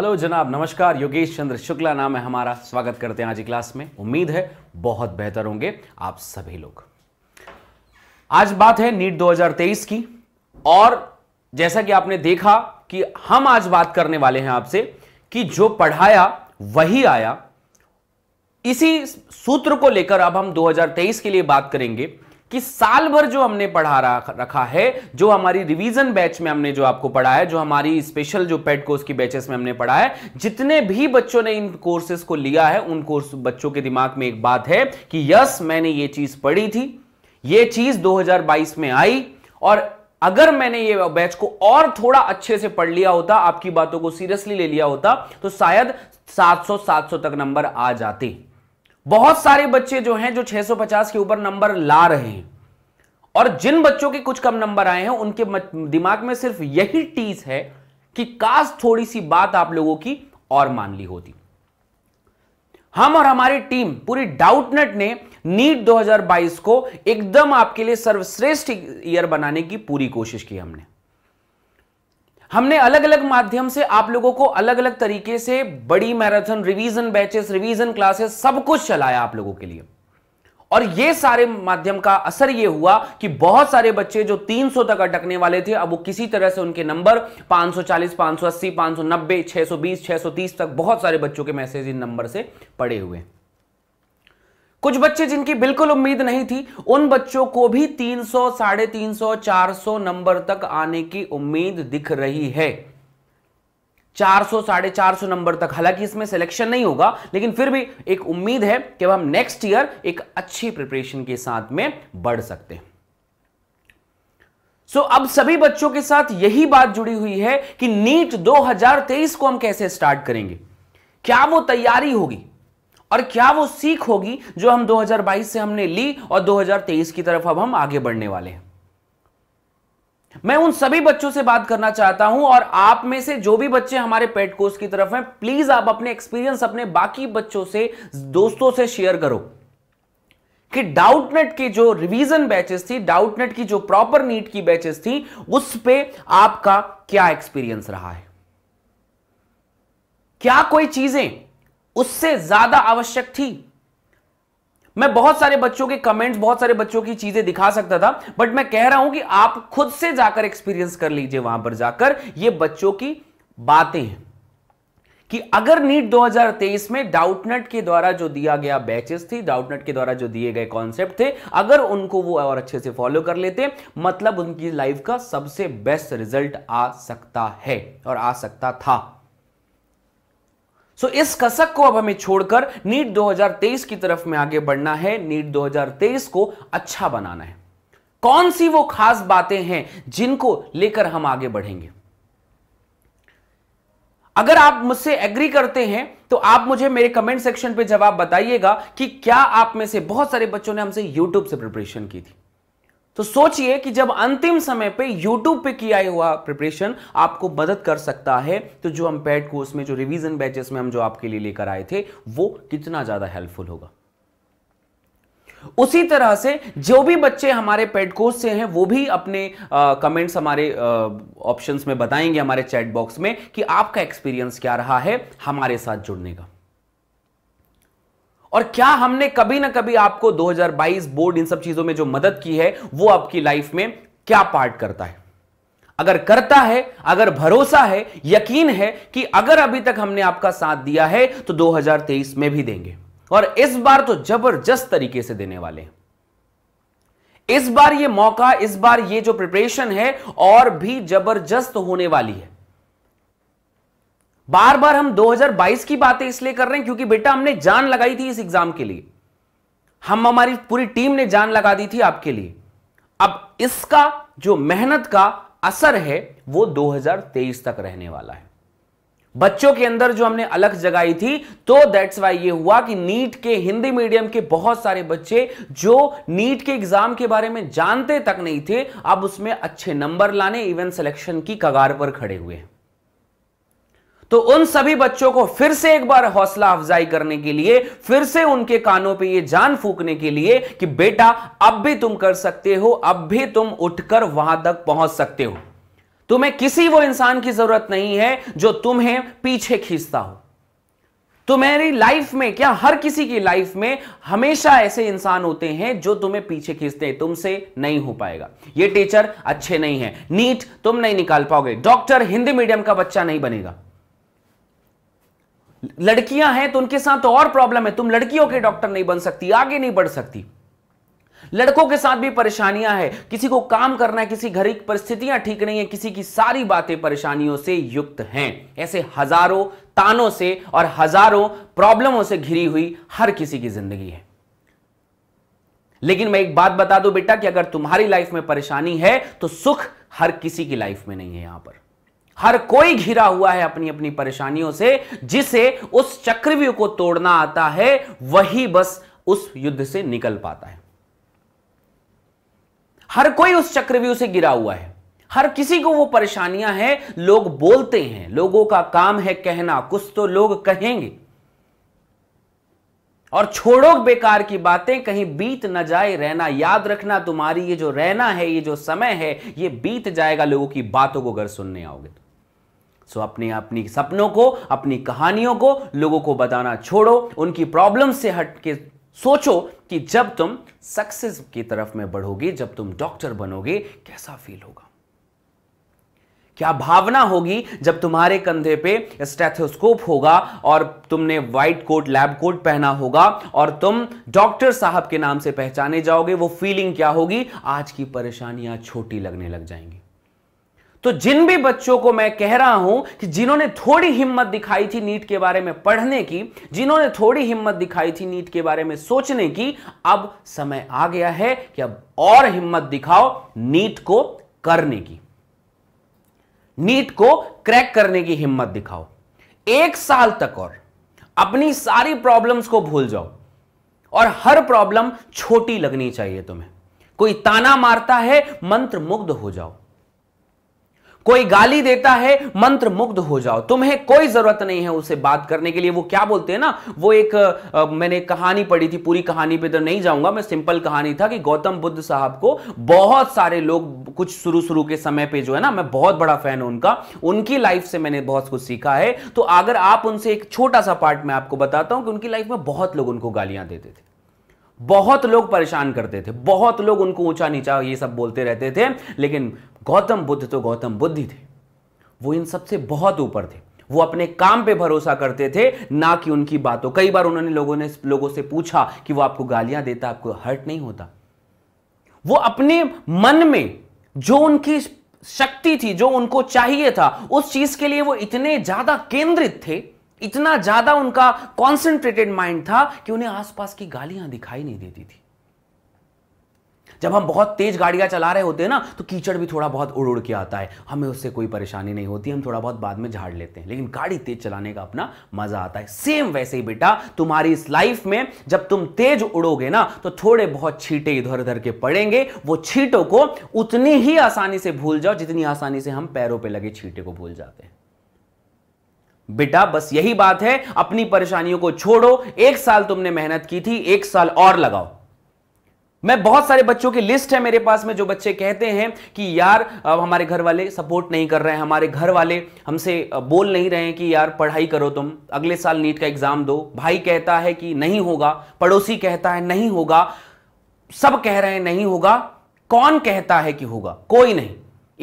hello जनाब नमस्कार योगेश चंद्र शुक्ला नाम है हमारा स्वागत करते हैं आज की क्लास में उम्मीद है बहुत बेहतर होंगे आप सभी लोग आज बात है नीट 2023 की और जैसा कि आपने देखा कि हम आज बात करने वाले हैं आपसे कि जो पढ़ाया वही आया इसी सूत्र को लेकर अब हम 2023 के लिए बात करेंगे कि साल भर जो हमने पढ़ा रखा है जो हमारी रिवीजन बैच में हमने जो आपको पढ़ा है जो हमारी स्पेशल जो पेट कोर्स की बैचेस में हमने पढ़ा है जितने भी बच्चों ने इन कोर्सेस को लिया है उन कोर्स बच्चों के दिमाग में एक बात है कि यस मैंने ये चीज पढ़ी थी ये चीज 2022 में आई और अगर मैंने ये बैच को और थोड़ा अच्छे से पढ़ लिया होता आपकी बातों को सीरियसली ले लिया होता तो शायद 700 700 तक नंबर आ जाते बहुत सारे बच्चे जो हैं जो 650 के ऊपर नंबर ला रहे हैं और जिन बच्चों के कुछ कम नंबर आए हैं उनके दिमाग में सिर्फ यही टीस है कि काश थोड़ी सी बात आप लोगों की और मान ली होती हम और हमारी टीम पूरी डाउटनेट ने नीट 2022 को एकदम आपके लिए सर्वश्रेष्ठ ईयर बनाने की पूरी कोशिश की हमने हमने अलग अलग माध्यम से आप लोगों को अलग अलग तरीके से बड़ी marathon revision batches revision classes सब कुछ चलाया आप लोगों के लिए और ये सारे माध्यम का असर ये हुआ कि बहुत सारे बच्चे जो 300 तक अटकने वाले थे अब वो किसी तरह से उनके नंबर 540, 580, 590, 620, 630 तक बहुत सारे बच्चों के मैसेज इन नंबर से पड़े हुए हैं कुछ बच्चे जिनकी बिल्कुल उम्मीद नहीं थी उन बच्चों को भी 300 साढ़े तीन सौ चार नंबर तक आने की उम्मीद दिख रही है 400 साढ़े चार नंबर तक हालांकि इसमें सिलेक्शन नहीं होगा लेकिन फिर भी एक उम्मीद है कि हम नेक्स्ट ईयर एक अच्छी प्रिपरेशन के साथ में बढ़ सकते हैं सो so, अब सभी बच्चों के साथ यही बात जुड़ी हुई है कि नीट 2023 को हम कैसे स्टार्ट करेंगे क्या वो तैयारी होगी और क्या वो सीख होगी जो हम 2022 से हमने ली और 2023 की तरफ अब हम आगे बढ़ने वाले हैं मैं उन सभी बच्चों से बात करना चाहता हूं और आप में से जो भी बच्चे हमारे पेट कोर्स की तरफ हैं प्लीज आप अपने एक्सपीरियंस अपने बाकी बच्चों से दोस्तों से शेयर करो कि डाउटनेट की जो रिवीजन बैचेस थी डाउटनेट की जो प्रॉपर नीट की बैचेस थी उस पे आपका क्या एक्सपीरियंस रहा है क्या कोई चीजें उससे ज्यादा आवश्यक थी मैं बहुत सारे बच्चों के कमेंट्स बहुत सारे बच्चों की चीजें दिखा सकता था बट मैं कह रहा हूं कि आप खुद से जाकर एक्सपीरियंस कर लीजिए वहां पर जाकर ये बच्चों की बातें हैं कि अगर नीट 2023 में डाउटनेट के द्वारा जो दिया गया बैचेस थी डाउटनेट के द्वारा जो दिए गए कॉन्सेप्ट थे अगर उनको वो और अच्छे से फॉलो कर लेते मतलब उनकी लाइफ का सबसे बेस्ट रिजल्ट आ सकता है और आ सकता था सो so, इस कसक को अब हमें छोड़कर नीट 2023 की तरफ में आगे बढ़ना है नीट 2023 को अच्छा बनाना है कौन सी वो खास बातें हैं जिनको लेकर हम आगे बढ़ेंगे अगर आप मुझसे एग्री करते हैं तो आप मुझे मेरे कमेंट सेक्शन पे जवाब बताइएगा कि क्या आप में से बहुत सारे बच्चों ने हमसे यूट्यूब से प्रिपरेशन की थी तो सोचिए कि जब अंतिम समय पे YouTube पे किया हुआ प्रिपरेशन आपको मदद कर सकता है तो जो हम पेड कोर्स में जो रिवीजन बैचेस में हम जो आपके लिए लेकर आए थे वो कितना ज्यादा हेल्पफुल होगा उसी तरह से जो भी बच्चे हमारे पेड कोर्स से हैं वो भी अपने कमेंट्स हमारे ऑप्शंस में बताएंगे हमारे चैट बॉक्स में कि आपका एक्सपीरियंस क्या रहा है हमारे साथ जुड़ने का और क्या हमने कभी ना कभी आपको 2022 बोर्ड इन सब चीजों में जो मदद की है वो आपकी लाइफ में क्या पार्ट करता है अगर करता है अगर भरोसा है यकीन है कि अगर अभी तक हमने आपका साथ दिया है तो 2023 में भी देंगे और इस बार तो जबरदस्त तरीके से देने वाले हैं इस बार ये मौका इस बार ये जो प्रिपरेशन है और भी जबरदस्त होने वाली है बार बार हम 2022 की बातें इसलिए कर रहे हैं क्योंकि बेटा हमने जान लगाई थी इस एग्जाम के लिए हम हमारी पूरी टीम ने जान लगा दी थी आपके लिए अब इसका जो मेहनत का असर है वो 2023 तक रहने वाला है बच्चों के अंदर जो हमने अलग जगाई थी तो दैट्स वाई ये हुआ कि नीट के हिंदी मीडियम के बहुत सारे बच्चे जो नीट के एग्जाम के बारे में जानते तक नहीं थे अब उसमें अच्छे नंबर लाने इवन सिलेक्शन की कगार पर खड़े हुए हैं तो उन सभी बच्चों को फिर से एक बार हौसला अफजाई करने के लिए फिर से उनके कानों पे ये जान फूकने के लिए कि बेटा अब भी तुम कर सकते हो अब भी तुम उठकर वहां तक पहुंच सकते हो तुम्हें किसी वो इंसान की जरूरत नहीं है जो तुम्हें पीछे खींचता हो तुम्हारी लाइफ में क्या हर किसी की लाइफ में हमेशा ऐसे इंसान होते हैं जो तुम्हें पीछे खींचते हैं तुमसे नहीं हो पाएगा ये टीचर अच्छे नहीं है नीट तुम नहीं निकाल पाओगे डॉक्टर हिंदी मीडियम का बच्चा नहीं बनेगा लड़कियां हैं तो उनके साथ और प्रॉब्लम है तुम लड़कियों के डॉक्टर नहीं बन सकती आगे नहीं बढ़ सकती लड़कों के साथ भी परेशानियां हैं किसी को काम करना है किसी घर की परिस्थितियां ठीक नहीं है किसी की सारी बातें परेशानियों से युक्त हैं ऐसे हजारों तानों से और हजारों प्रॉब्लमों से घिरी हुई हर किसी की जिंदगी है लेकिन मैं एक बात बता दूं बेटा कि अगर तुम्हारी लाइफ में परेशानी है तो सुख हर किसी की लाइफ में नहीं है यहां पर हर कोई घिरा हुआ है अपनी अपनी परेशानियों से जिसे उस चक्रव्यूह को तोड़ना आता है वही बस उस युद्ध से निकल पाता है हर कोई उस चक्रव्यूह से गिरा हुआ है हर किसी को वो परेशानियां हैं लोग बोलते हैं लोगों का काम है कहना कुछ तो लोग कहेंगे और छोड़ो बेकार की बातें कहीं बीत न जाए रहना याद रखना तुम्हारी ये जो रहना है ये जो समय है ये बीत जाएगा लोगों की बातों को अगर सुनने आओगे तो सो अपने अपनी सपनों को अपनी कहानियों को लोगों को बताना छोड़ो उनकी प्रॉब्लम से हट के सोचो कि जब तुम सक्सेस की तरफ में बढ़ोगे जब तुम डॉक्टर बनोगे कैसा फील होगा क्या भावना होगी जब तुम्हारे कंधे पे स्टेथोस्कोप होगा और तुमने व्हाइट कोट लैब कोट पहना होगा और तुम डॉक्टर साहब के नाम से पहचाने जाओगे वो फीलिंग क्या होगी आज की परेशानियां छोटी लगने लग जाएंगी तो जिन भी बच्चों को मैं कह रहा हूं कि जिन्होंने थोड़ी हिम्मत दिखाई थी नीट के बारे में पढ़ने की जिन्होंने थोड़ी हिम्मत दिखाई थी नीट के बारे में सोचने की अब समय आ गया है कि अब और हिम्मत दिखाओ नीट को करने की नीट को क्रैक करने की हिम्मत दिखाओ एक साल तक और अपनी सारी प्रॉब्लम्स को भूल जाओ और हर प्रॉब्लम छोटी लगनी चाहिए तुम्हें कोई ताना मारता है मंत्र मुग्ध हो जाओ कोई गाली देता है मंत्र मुग्ध हो जाओ तुम्हें कोई जरूरत नहीं है उसे बात करने के लिए वो क्या बोलते हैं ना वो एक आ, मैंने कहानी पढ़ी थी पूरी कहानी पे तो नहीं जाऊंगा मैं सिंपल कहानी था कि गौतम बुद्ध साहब को बहुत सारे लोग कुछ शुरू शुरू के समय पे जो है ना मैं बहुत बड़ा फैन हूं उनका उनकी लाइफ से मैंने बहुत कुछ सीखा है तो अगर आप उनसे एक छोटा सा पार्ट मैं आपको बताता हूं कि उनकी लाइफ में बहुत लोग उनको गालियां देते थे बहुत लोग परेशान करते थे बहुत लोग उनको ऊंचा नीचा ये सब बोलते रहते थे लेकिन गौतम बुद्ध तो गौतम बुद्ध ही थे वो इन सबसे बहुत ऊपर थे वो अपने काम पे भरोसा करते थे ना कि उनकी बातों कई बार उन्होंने लोगों ने लोगों से पूछा कि वो आपको गालियां देता आपको हर्ट नहीं होता वो अपने मन में जो उनकी शक्ति थी जो उनको चाहिए था उस चीज के लिए वो इतने ज्यादा केंद्रित थे इतना ज्यादा उनका कॉन्सेंट्रेटेड माइंड था कि उन्हें आसपास की गालियां दिखाई नहीं देती थी जब हम बहुत तेज गाड़ियां चला रहे होते हैं ना तो कीचड़ भी थोड़ा बहुत उड़ उड़ के आता है हमें उससे कोई परेशानी नहीं होती हम थोड़ा बहुत बाद में झाड़ लेते हैं लेकिन गाड़ी तेज चलाने का अपना मजा आता है सेम वैसे ही बेटा तुम्हारी इस लाइफ में जब तुम तेज उड़ोगे ना तो थोड़े बहुत छीटे इधर उधर के पड़ेंगे वो छीटों को उतनी ही आसानी से भूल जाओ जितनी आसानी से हम पैरों पर लगे छीटे को भूल जाते हैं बेटा बस यही बात है अपनी परेशानियों को छोड़ो एक साल तुमने मेहनत की थी एक साल और लगाओ मैं बहुत सारे बच्चों की लिस्ट है मेरे पास में जो बच्चे कहते हैं कि यार अब हमारे घर वाले सपोर्ट नहीं कर रहे हैं हमारे घर वाले हमसे बोल नहीं रहे हैं कि यार पढ़ाई करो तुम अगले साल नीट का एग्जाम दो भाई कहता है कि नहीं होगा पड़ोसी कहता है नहीं होगा सब कह रहे हैं नहीं होगा कौन कहता है कि होगा कोई नहीं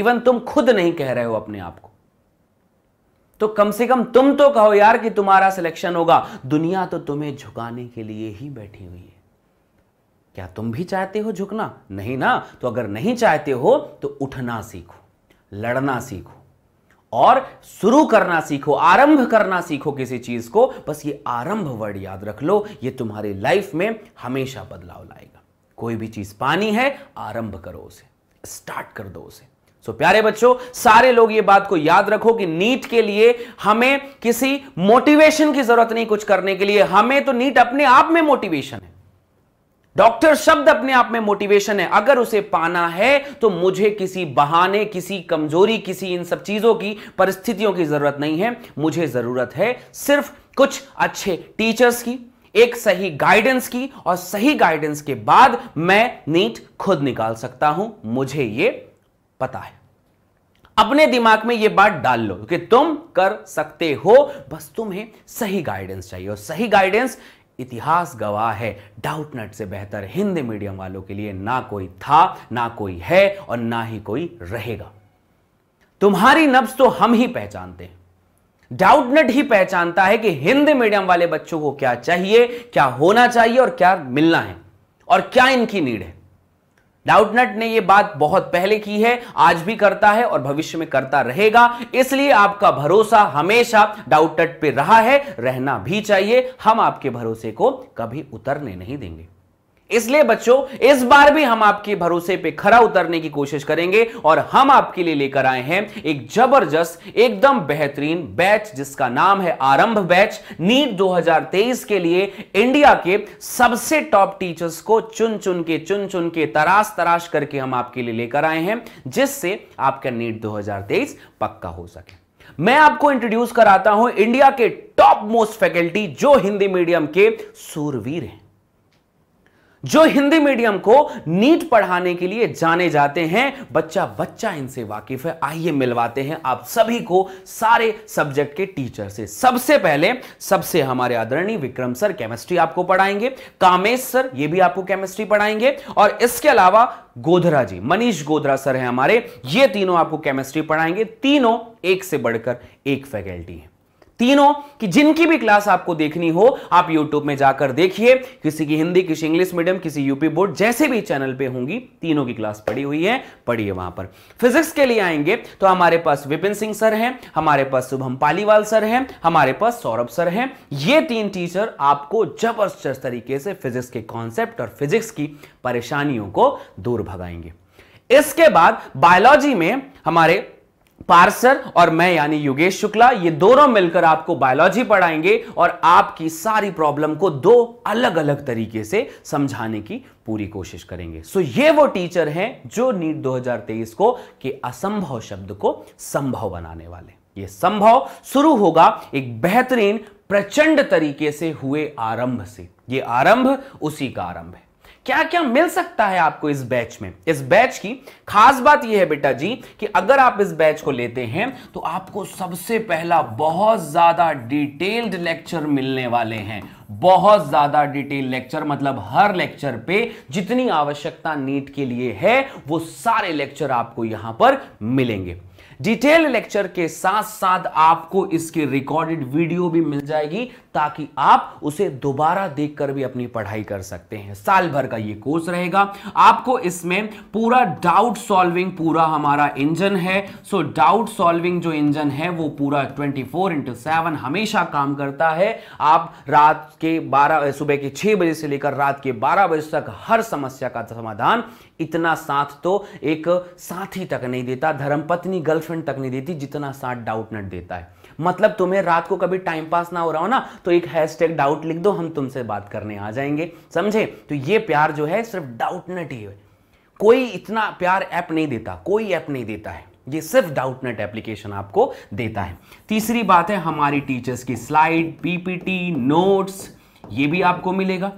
इवन तुम खुद नहीं कह रहे हो अपने आप को तो कम से कम तुम तो कहो यार कि तुम्हारा सिलेक्शन होगा दुनिया तो तुम्हें झुकाने के लिए ही बैठी हुई है क्या तुम भी चाहते हो झुकना नहीं ना तो अगर नहीं चाहते हो तो उठना सीखो लड़ना सीखो और शुरू करना सीखो आरंभ करना सीखो किसी चीज को बस ये आरंभ वर्ड याद रख लो ये तुम्हारी लाइफ में हमेशा बदलाव लाएगा कोई भी चीज पानी है आरंभ करो उसे स्टार्ट कर दो उसे सो so, प्यारे बच्चों सारे लोग ये बात को याद रखो कि नीट के लिए हमें किसी मोटिवेशन की जरूरत नहीं कुछ करने के लिए हमें तो नीट अपने आप में मोटिवेशन है डॉक्टर शब्द अपने आप में मोटिवेशन है अगर उसे पाना है तो मुझे किसी बहाने किसी कमजोरी किसी इन सब चीजों की परिस्थितियों की जरूरत नहीं है मुझे जरूरत है सिर्फ कुछ अच्छे टीचर्स की एक सही गाइडेंस की और सही गाइडेंस के बाद मैं नीट खुद निकाल सकता हूं मुझे ये पता है अपने दिमाग में यह बात डाल लो कि तुम कर सकते हो बस तुम्हें सही गाइडेंस चाहिए और सही गाइडेंस इतिहास गवाह है डाउट नट से बेहतर हिंदी मीडियम वालों के लिए ना कोई था ना कोई है और ना ही कोई रहेगा तुम्हारी नब्स तो हम ही पहचानते हैं डाउट नट ही पहचानता है कि हिंदी मीडियम वाले बच्चों को क्या चाहिए क्या होना चाहिए और क्या मिलना है और क्या इनकी नीड है डाउटनट ने यह बात बहुत पहले की है आज भी करता है और भविष्य में करता रहेगा इसलिए आपका भरोसा हमेशा डाउटनट पे रहा है रहना भी चाहिए हम आपके भरोसे को कभी उतरने नहीं देंगे इसलिए बच्चों इस बार भी हम आपके भरोसे पे खरा उतरने की कोशिश करेंगे और हम आपके लिए लेकर आए हैं एक जबरदस्त एकदम बेहतरीन बैच जिसका नाम है आरंभ बैच नीट 2023 के लिए इंडिया के सबसे टॉप टीचर्स को चुन चुन के चुन चुन के तराश तराश करके हम आपके लिए लेकर आए हैं जिससे आपका नीट दो पक्का हो सके मैं आपको इंट्रोड्यूस कराता हूं इंडिया के टॉप मोस्ट फैकल्टी जो हिंदी मीडियम के सूरवीर हैं जो हिंदी मीडियम को नीट पढ़ाने के लिए जाने जाते हैं बच्चा बच्चा इनसे वाकिफ है आइए मिलवाते हैं आप सभी को सारे सब्जेक्ट के टीचर से सबसे पहले सबसे हमारे आदरणीय विक्रम सर केमिस्ट्री आपको पढ़ाएंगे कामेश सर ये भी आपको केमिस्ट्री पढ़ाएंगे और इसके अलावा गोधरा जी मनीष गोधरा सर है हमारे ये तीनों आपको केमिस्ट्री पढ़ाएंगे तीनों एक से बढ़कर एक फैकल्टी है तीनों कि जिनकी भी क्लास आपको देखनी हो आप YouTube में जाकर देखिए किसी की हिंदी किसी इंग्लिश मीडियम किसी यूपी बोर्ड जैसे भी चैनल पे होंगी तीनों की क्लास पड़ी हुई है पढ़िए वहां पर फिजिक्स के लिए आएंगे तो हमारे पास विपिन सिंह सर हैं हमारे पास शुभम पालीवाल सर हैं हमारे पास सौरभ सर हैं ये तीन टीचर आपको जबरदस्त तरीके से फिजिक्स के कॉन्सेप्ट और फिजिक्स की परेशानियों को दूर भगाएंगे इसके बाद बायोलॉजी में हमारे पार्सर और मैं यानी योगेश शुक्ला ये दोनों मिलकर आपको बायोलॉजी पढ़ाएंगे और आपकी सारी प्रॉब्लम को दो अलग अलग तरीके से समझाने की पूरी कोशिश करेंगे सो so, ये वो टीचर हैं जो नीट 2023 को के असंभव शब्द को संभव बनाने वाले ये संभव शुरू होगा एक बेहतरीन प्रचंड तरीके से हुए आरंभ से ये आरंभ उसी का आरंभ है क्या क्या मिल सकता है आपको इस बैच में इस बैच की खास बात यह है बेटा जी कि अगर आप इस बैच को लेते हैं तो आपको सबसे पहला बहुत ज्यादा डिटेल्ड लेक्चर मिलने वाले हैं बहुत ज्यादा डिटेल लेक्चर मतलब हर लेक्चर पे जितनी आवश्यकता नीट के लिए है वो सारे लेक्चर आपको यहां पर मिलेंगे डिटेल लेक्चर के साथ साथ आपको इसकी रिकॉर्डेड वीडियो भी मिल जाएगी ताकि आप उसे दोबारा देखकर भी अपनी पढ़ाई कर सकते हैं साल भर का ये कोर्स रहेगा आपको इसमें पूरा डाउट सॉल्विंग पूरा हमारा इंजन है सो डाउट सॉल्विंग जो इंजन है वो पूरा 24 फोर इंटू सेवन हमेशा काम करता है आप रात के 12 सुबह के 6 बजे से लेकर रात के 12 बजे तक हर समस्या का समाधान इतना साथ तो एक साथी तक नहीं देता धर्मपत्नी गर्लफ्रेंड परसेंट तक नहीं देती जितना साठ डाउट नट देता है मतलब तुम्हें रात को कभी टाइम पास ना हो रहा हो ना तो एक हैशटैग डाउट लिख दो हम तुमसे बात करने आ जाएंगे समझे तो ये प्यार जो है सिर्फ डाउट नट ही है कोई इतना प्यार ऐप नहीं देता कोई ऐप नहीं देता है ये सिर्फ डाउट डाउटनेट एप्लीकेशन आपको देता है तीसरी बात है हमारी टीचर्स की स्लाइड पीपीटी नोट्स ये भी आपको मिलेगा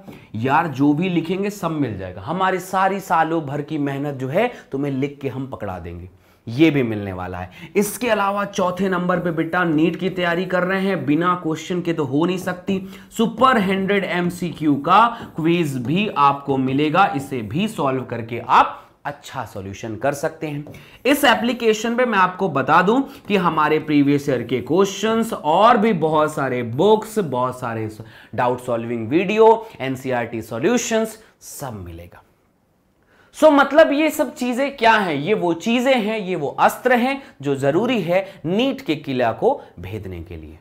यार जो भी लिखेंगे सब मिल जाएगा हमारी सारी सालों भर की मेहनत जो है तुम्हें लिख के हम पकड़ा देंगे ये भी मिलने वाला है इसके अलावा चौथे नंबर पे बेटा नीट की तैयारी कर रहे हैं बिना क्वेश्चन के तो हो नहीं सकती सुपर हंड्रेड एमसीक्यू का क्विज भी आपको मिलेगा इसे भी सॉल्व करके आप अच्छा सॉल्यूशन कर सकते हैं इस एप्लीकेशन पे मैं आपको बता दूं कि हमारे प्रीवियस ईयर के क्वेश्चंस और भी बहुत सारे बुक्स बहुत सारे doubt solving video NCERT solutions सब मिलेगा सो मतलब ये सब चीजें क्या हैं ये वो चीजें हैं ये वो अस्त्र हैं जो जरूरी है नीट के किला को भेदने के लिए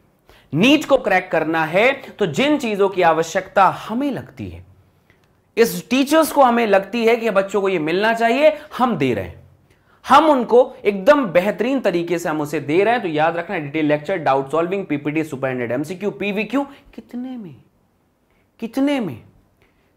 नीट को क्रैक करना है तो जिन चीजों की आवश्यकता हमें लगती है इस टीचर्स को हमें लगती है कि बच्चों को ये मिलना चाहिए हम दे रहे हैं हम उनको एकदम बेहतरीन तरीके से हम उसे दे रहे हैं तो याद रखना detail lecture doubt solving PPT super MCQ PVQ कितने में कितने में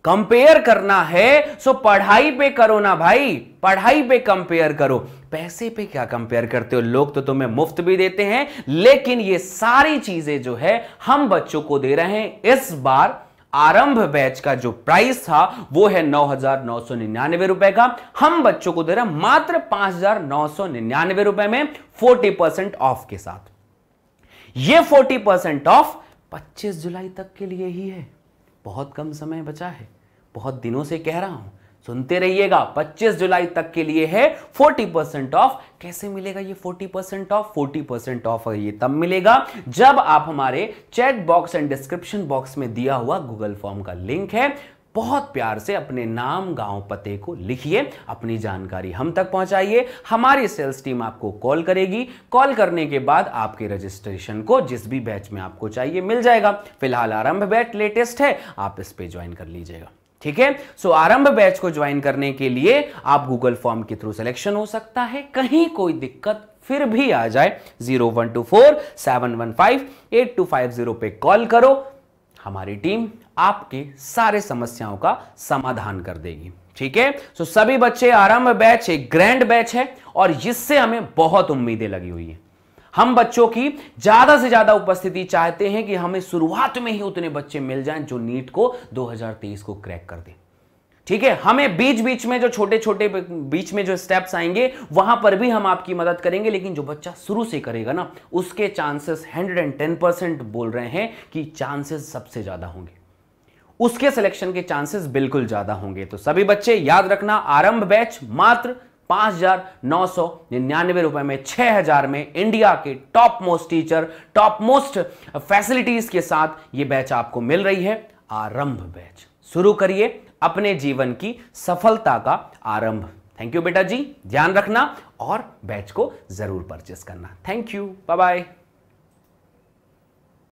कंपेयर करना है सो पढ़ाई पे करो ना भाई पढ़ाई पे कंपेयर करो पैसे पे क्या कंपेयर करते हो लोग तो तुम्हें मुफ्त भी देते हैं लेकिन ये सारी चीजें जो है हम बच्चों को दे रहे हैं इस बार आरंभ बैच का जो प्राइस था वो है नौ हजार नौ सौ निन्यानवे रुपए का हम बच्चों को दे रहे हैं मात्र पांच हजार नौ सौ निन्यानवे रुपए में फोर्टी परसेंट ऑफ के साथ ये फोर्टी परसेंट ऑफ पच्चीस जुलाई तक के लिए ही है बहुत कम समय बचा है बहुत दिनों से कह रहा हूं सुनते रहिएगा 25 जुलाई तक के लिए है 40 परसेंट ऑफ कैसे मिलेगा ये 40 परसेंट ऑफ 40 परसेंट ऑफ ये तब मिलेगा जब आप हमारे chat box and description box में दिया हुआ गूगल फॉर्म का लिंक है बहुत प्यार से अपने नाम गांव पते को लिखिए अपनी जानकारी हम तक पहुंचाइए हमारी सेल्स टीम आपको कॉल करेगी कॉल करने के बाद आपके रजिस्ट्रेशन को जिस भी बैच में आपको चाहिए मिल जाएगा फिलहाल आरंभ बैच लेटेस्ट है आप इस पे ज्वाइन कर लीजिएगा ठीक है सो आरंभ बैच को ज्वाइन करने के लिए आप गूगल फॉर्म के थ्रू सिलेक्शन हो सकता है कहीं कोई दिक्कत फिर भी आ जाए zero one two four seven one five eight two five zero पे कॉल करो हमारी टीम आपकी सारे समस्याओं का समाधान कर देगी ठीक है सो सभी बच्चे आरंभ बैच एक ग्रैंड बैच है और इससे हमें बहुत उम्मीदें लगी हुई है हम बच्चों की ज्यादा से ज्यादा उपस्थिति चाहते हैं कि हमें शुरुआत में ही उतने बच्चे मिल जाएं जो नीट को 2023 को क्रैक कर दें ठीक है हमें बीच बीच में जो छोटे छोटे बीच में जो स्टेप्स आएंगे वहां पर भी हम आपकी मदद करेंगे लेकिन जो बच्चा शुरू से करेगा ना उसके चांसेस हंड्रेड परसेंट बोल रहे हैं कि चांसेस सबसे ज्यादा होंगे उसके सिलेक्शन के चांसेस बिल्कुल ज्यादा होंगे तो सभी बच्चे याद रखना आरंभ बैच मात्र पांच हजार नौ सौ निन्यानवे रुपए में छह हजार में इंडिया के top most teacher top most facilities के साथ ये बैच आपको मिल रही है आरंभ बैच शुरू करिए अपने जीवन की सफलता का आरंभ थैंक यू बेटा जी ध्यान रखना और बैच को जरूर परचेस करना थैंक यू बाय बाय